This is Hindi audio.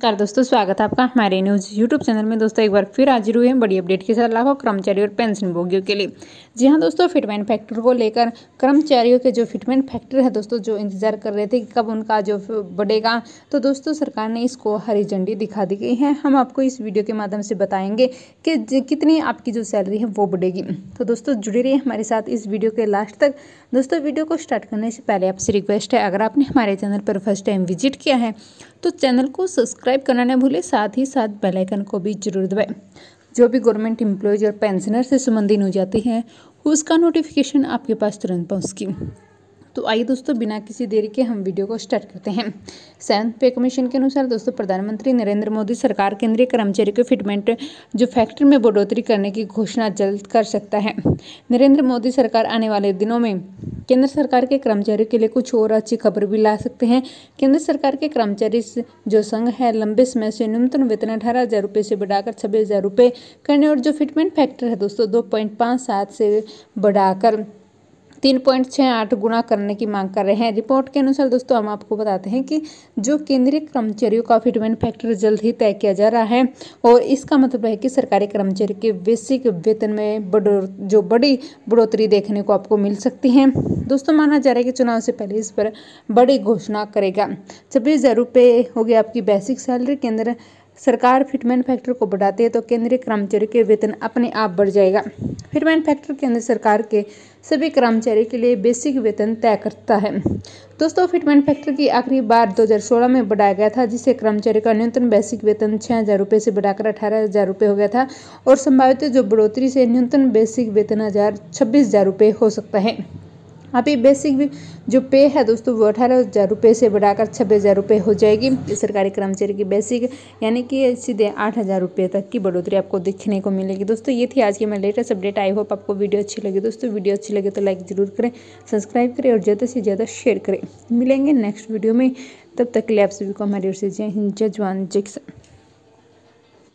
नमस्कार दोस्तों स्वागत है आपका हमारे न्यूज़ यूट्यूब चैनल में दोस्तों एक बार फिर हाजिर हुए हैं बड़ी अपडेट के साथ लाखों कर्मचारी और पेंशन भोगियों के लिए जी हाँ दोस्तों फिटमेंट फैक्टर को लेकर कर्मचारियों के जो फिटमेंट फैक्टर है दोस्तों जो इंतजार कर रहे थे कि कब उनका जो बढ़ेगा तो दोस्तों सरकार ने इसको हरी झंडी दिखा दी गई है हम आपको इस वीडियो के माध्यम से बताएंगे कि कितनी आपकी जो सैलरी है वो बढ़ेगी तो दोस्तों जुड़े रहिए हमारे साथ इस वीडियो के लास्ट तक दोस्तों वीडियो को स्टार्ट करने से पहले आपसे रिक्वेस्ट है अगर आपने हमारे चैनल पर फर्स्ट टाइम विजिट किया है तो चैनल को सब्सक्राइब सब्सक्राइब करना ना भूलें साथ ही साथ बेल आइकन को भी जरूर दबाएं जो भी गवर्नमेंट एम्प्लॉयज़ और पेंशनर से संबंधित हो जाती हैं उसका नोटिफिकेशन आपके पास तुरंत पहुँचगी तो आइए दोस्तों बिना किसी देरी के हम वीडियो को स्टार्ट करते हैं सेवन्थ पे कमीशन के अनुसार दोस्तों प्रधानमंत्री नरेंद्र मोदी सरकार केंद्रीय कर्मचारी के फिटमेंट जो फैक्ट्री में बढ़ोतरी करने की घोषणा जल्द कर सकता है नरेंद्र मोदी सरकार आने वाले दिनों में केंद्र सरकार के कर्मचारियों के लिए कुछ और अच्छी खबर भी ला सकते हैं केंद्र सरकार के कर्मचारी जो संघ है लंबे समय से न्यूनतम वेतन अठारह हज़ार रुपये से बढ़ाकर छब्बीस हज़ार रुपये करने और जो फिटमेंट फैक्टर है दोस्तों दो पॉइंट पाँच सात से बढ़ाकर तीन पॉइंट छः आठ गुणा करने की मांग कर रहे हैं रिपोर्ट के अनुसार दोस्तों हम आपको बताते हैं कि जो केंद्रीय कर्मचारियों का फिटमेंट फैक्टर जल्द ही तय किया जा रहा है और इसका मतलब है कि सरकारी कर्मचारी के बेसिक वेतन में बढ़ो जो बड़ी बढ़ोतरी देखने को आपको मिल सकती है दोस्तों माना जा रहा है कि चुनाव से पहले इस पर बड़ी घोषणा करेगा छब्बीस हज़ार रुपये होगी आपकी बेसिक सैलरी केंद्र सरकार फिटमेंट फैक्टर को बढ़ाती है तो केंद्रीय कर्मचारी के वेतन अपने आप बढ़ जाएगा फिटमेंट फैक्टर केंद्र सरकार के सभी कर्मचारी के लिए बेसिक वेतन तय करता है दोस्तों फिटमेंट फैक्टर की आखिरी बार 2016 में बढ़ाया गया था जिससे कर्मचारी का न्यूनतम बेसिक वेतन छः हज़ार रुपये से बढ़ाकर अठारह हज़ार रुपये हो गया था और संभावित जो बढ़ोतरी से न्यूनतम बेसिक वेतन हज़ार छब्बीस हज़ार रुपये हो सकता है यहाँ पे बेसिक भी जो पे है दोस्तों वो अठारह हज़ार रुपये से बढ़ाकर छब्बीस हज़ार रुपये हो जाएगी सरकारी कर्मचारी की बेसिक यानी कि सीधे आठ हज़ार रुपये तक की बढ़ोतरी आपको देखने को मिलेगी दोस्तों ये थी आज की मैं लेटेस्ट अपडेट आई होप आपको वीडियो अच्छी लगी दोस्तों वीडियो अच्छी लगे तो लाइक ज़रूर करें सब्सक्राइब करें और ज़्यादा से ज़्यादा शेयर करें मिलेंगे नेक्स्ट वीडियो में तब तक के लिए आप सभी को हमारी ओर से जय हिंद जय जवान जय किसान